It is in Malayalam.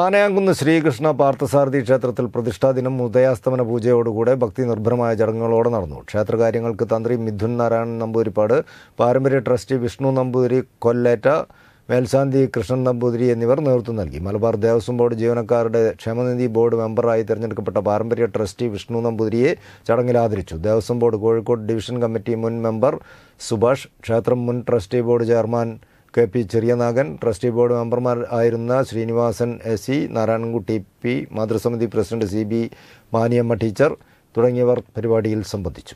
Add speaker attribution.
Speaker 1: ആനയാങ്കുന്ന് ശ്രീകൃഷ്ണ പാർത്ഥസാരഥി ക്ഷേത്രത്തിൽ പ്രതിഷ്ഠാ ദിനം ഉദയാസ്തമന പൂജയോടുകൂടെ ഭക്തി നിർഭരമായ ചടങ്ങുകളോടെ നടന്നു ക്ഷേത്രകാര്യങ്ങൾക്ക് തന്ത്രി മിഥുൻ നാരായണൻ നമ്പൂരിപ്പാട് പാരമ്പര്യ ട്രസ്റ്റി വിഷ്ണു നമ്പൂതിരി കൊല്ലേറ്റ മേൽശാന്തി കൃഷ്ണൻ നമ്പൂതിരി എന്നിവർ നേതൃത്വം നൽകി മലബാർ ദേവസ്വം ബോർഡ് ജീവനക്കാരുടെ ക്ഷേമനിധി ബോർഡ് മെമ്പറായി തിരഞ്ഞെടുക്കപ്പെട്ട പാരമ്പര്യ ട്രസ്റ്റി വിഷ്ണു നമ്പൂതിരിയെ ചടങ്ങിൽ ആദരിച്ചു Devaswom board Kozhikode division committee മുൻ മെമ്പർ സുഭാഷ് ക്ഷേത്രം മുൻ trustee board chairman K P Cheriyanagan trustee board മെമ്പർമാർ ആയിരുന്ന Srinivasan S C Narayanankutty P മാതൃസമിതി president C B Maniyamma teacher തുടങ്ങിയവർ പരിപാടിയിൽ സംബന്ധിച്ചു